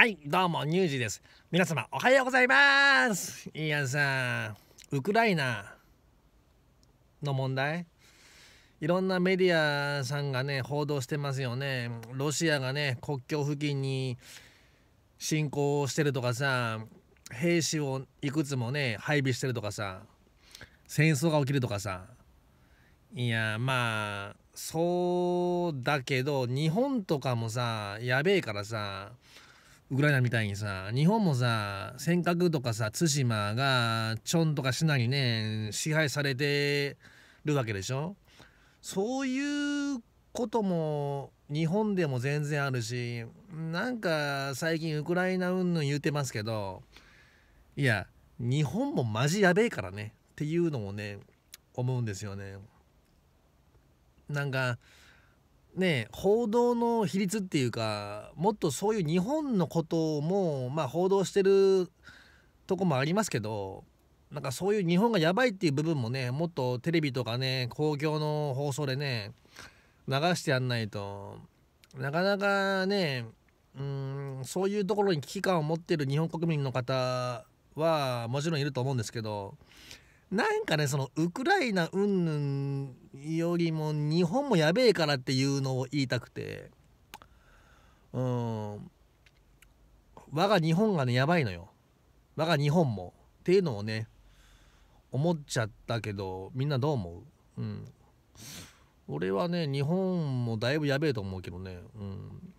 はい、どうも、ニュージーです。皆様、おはようございます。いやさ、ウクライナの問題、いろんなメディアさんがね、報道してますよね。ロシアがね、国境付近に侵攻してるとかさ、兵士をいくつもね、配備してるとかさ、戦争が起きるとかさ。いや、まあ、そうだけど、日本とかもさ、やべえからさ、ウクライナみたいにさ日本もさ尖閣とかさ対馬がチョンとか市内にね支配されてるわけでしょそういうことも日本でも全然あるしなんか最近ウクライナ云々言うてますけどいや日本もマジやべえからねっていうのもね思うんですよね。なんかね報道の比率っていうかもっとそういう日本のこともまあ報道してるとこもありますけどなんかそういう日本がやばいっていう部分もねもっとテレビとかね公共の放送でね流してやんないとなかなかねうんそういうところに危機感を持ってる日本国民の方はもちろんいると思うんですけどなんかねそのウクライナ云々よりも日本もやべえからっていうのを言いたくてうん我が日本がねやばいのよ我が日本もっていうのをね思っちゃったけどみんなどう思ううん俺はね日本もだいぶやべえと思うけどねうん